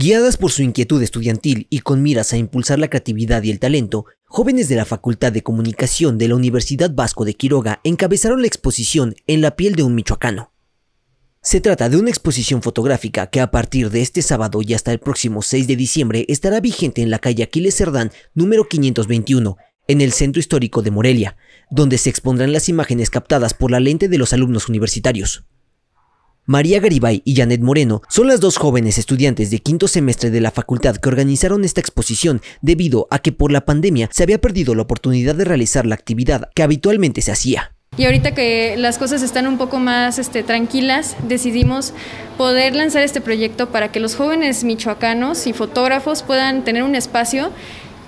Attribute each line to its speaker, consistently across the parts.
Speaker 1: Guiadas por su inquietud estudiantil y con miras a impulsar la creatividad y el talento, jóvenes de la Facultad de Comunicación de la Universidad Vasco de Quiroga encabezaron la exposición En la piel de un michoacano. Se trata de una exposición fotográfica que a partir de este sábado y hasta el próximo 6 de diciembre estará vigente en la calle Aquiles Cerdán número 521, en el Centro Histórico de Morelia, donde se expondrán las imágenes captadas por la lente de los alumnos universitarios. María Garibay y Janet Moreno son las dos jóvenes estudiantes de quinto semestre de la facultad que organizaron esta exposición debido a que por la pandemia se había perdido la oportunidad de realizar la actividad que habitualmente se hacía.
Speaker 2: Y ahorita que las cosas están un poco más este, tranquilas, decidimos poder lanzar este proyecto para que los jóvenes michoacanos y fotógrafos puedan tener un espacio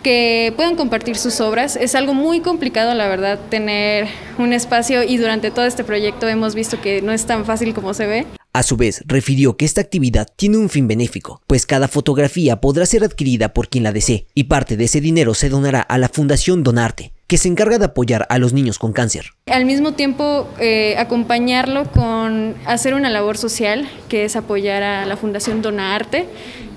Speaker 2: que puedan compartir sus obras. Es algo muy complicado, la verdad, tener un espacio y durante todo este proyecto hemos visto que no es tan fácil como se ve.
Speaker 1: A su vez, refirió que esta actividad tiene un fin benéfico, pues cada fotografía podrá ser adquirida por quien la desee, y parte de ese dinero se donará a la Fundación Donarte, que se encarga de apoyar a los niños con cáncer.
Speaker 2: Al mismo tiempo, eh, acompañarlo con hacer una labor social, que es apoyar a la Fundación Donarte,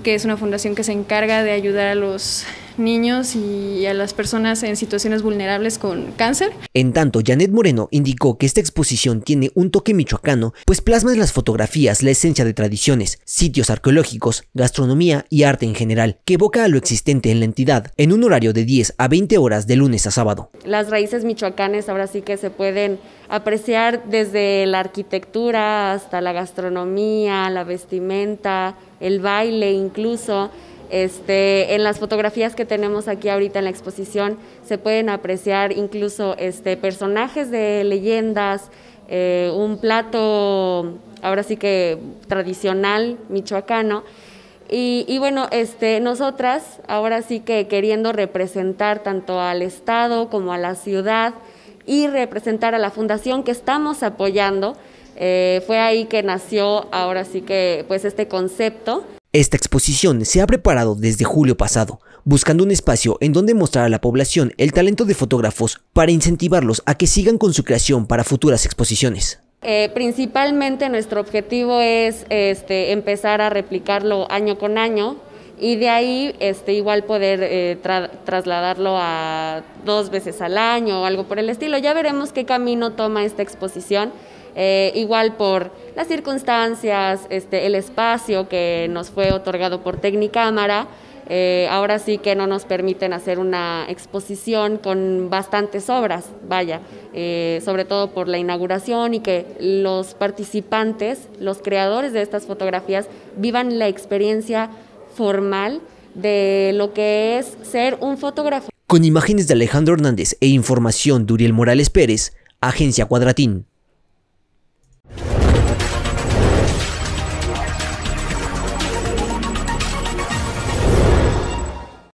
Speaker 2: que es una fundación que se encarga de ayudar a los niños y a las personas en situaciones vulnerables con cáncer.
Speaker 1: En tanto, Janet Moreno indicó que esta exposición tiene un toque michoacano, pues plasma en las fotografías la esencia de tradiciones, sitios arqueológicos, gastronomía y arte en general, que evoca a lo existente en la entidad en un horario de 10 a 20 horas de lunes a sábado.
Speaker 3: Las raíces michoacanes ahora sí que se pueden apreciar desde la arquitectura hasta la gastronomía, la vestimenta, el baile incluso. Este, en las fotografías que tenemos aquí ahorita en la exposición se pueden apreciar incluso este, personajes de leyendas, eh, un plato ahora sí que tradicional michoacano. Y, bueno, este, nosotras ahora sí que queriendo representar tanto al Estado como a la ciudad y representar a la fundación que estamos apoyando, eh, fue ahí que nació ahora sí que pues, este concepto.
Speaker 1: Esta exposición se ha preparado desde julio pasado, buscando un espacio en donde mostrar a la población el talento de fotógrafos para incentivarlos a que sigan con su creación para futuras exposiciones.
Speaker 3: Eh, principalmente nuestro objetivo es este, empezar a replicarlo año con año y de ahí este, igual poder eh, trasladarlo a dos veces al año o algo por el estilo. Ya veremos qué camino toma esta exposición. Eh, igual por las circunstancias, este, el espacio que nos fue otorgado por Tecnicámara. Eh, ahora sí que no nos permiten hacer una exposición con bastantes obras, vaya, eh, sobre todo por la inauguración y que los participantes, los creadores de estas fotografías, vivan la experiencia formal de lo que es ser un fotógrafo. Con
Speaker 1: imágenes de Alejandro Hernández e información de Uriel Morales Pérez, Agencia Cuadratín.